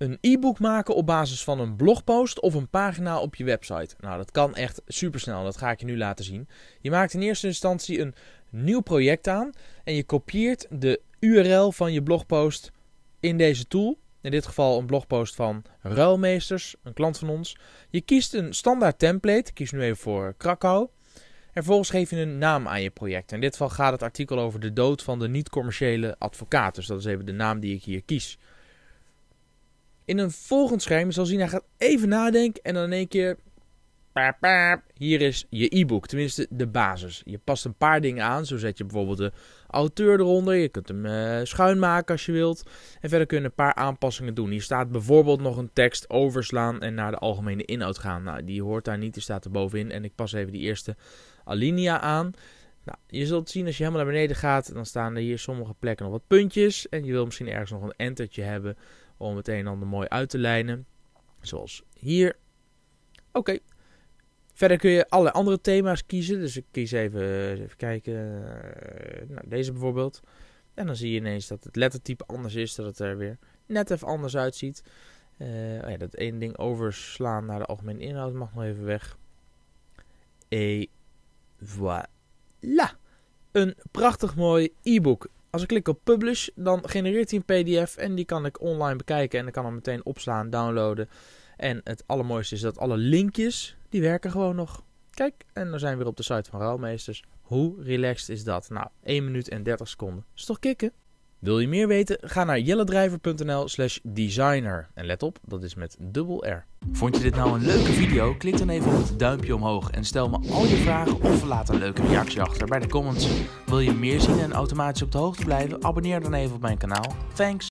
een e-book maken op basis van een blogpost of een pagina op je website. Nou, dat kan echt supersnel. Dat ga ik je nu laten zien. Je maakt in eerste instantie een nieuw project aan en je kopieert de URL van je blogpost in deze tool. In dit geval een blogpost van Ruilmeesters, een klant van ons. Je kiest een standaard template. Ik kies nu even voor Krakau. En vervolgens geef je een naam aan je project. In dit geval gaat het artikel over de dood van de niet-commerciële advocaat. Dus dat is even de naam die ik hier kies in een volgend scherm zal dus zien, hij gaat even nadenken en dan in één keer... Hier is je e-book, tenminste de basis. Je past een paar dingen aan, zo zet je bijvoorbeeld de auteur eronder. Je kunt hem eh, schuin maken als je wilt. En verder kun je een paar aanpassingen doen. Hier staat bijvoorbeeld nog een tekst overslaan en naar de algemene inhoud gaan. Nou, die hoort daar niet, die staat er bovenin. En ik pas even die eerste alinea aan. Nou, je zult zien als je helemaal naar beneden gaat, dan staan er hier sommige plekken nog wat puntjes. En je wil misschien ergens nog een entertje hebben om het een en ander mooi uit te lijnen. Zoals hier. Oké. Verder kun je alle andere thema's kiezen. Dus ik kies even, eh, even kijken. Eh, nou, deze bijvoorbeeld. En dan zie je ineens dat het lettertype anders is. Dat het er weer net even anders uitziet. Eh, oh ja, dat één ding overslaan naar de algemene inhoud mag nog even weg. Et voilà la, een prachtig mooi e-book. Als ik klik op publish, dan genereert hij een pdf en die kan ik online bekijken en ik kan hem meteen opslaan, downloaden. En het allermooiste is dat alle linkjes, die werken gewoon nog. Kijk, en dan zijn we weer op de site van Rouwmeesters. Hoe relaxed is dat? Nou, 1 minuut en 30 seconden. Is toch kicken? Wil je meer weten? Ga naar jellendrijver.nl slash designer. En let op, dat is met dubbel R. Vond je dit nou een leuke video? Klik dan even op het duimpje omhoog en stel me al je vragen of laat een leuke reactie achter bij de comments. Wil je meer zien en automatisch op de hoogte blijven? Abonneer dan even op mijn kanaal. Thanks!